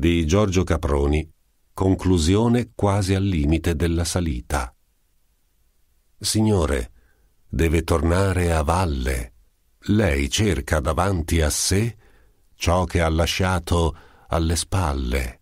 di Giorgio Caproni, conclusione quasi al limite della salita. Signore, deve tornare a valle. Lei cerca davanti a sé ciò che ha lasciato alle spalle.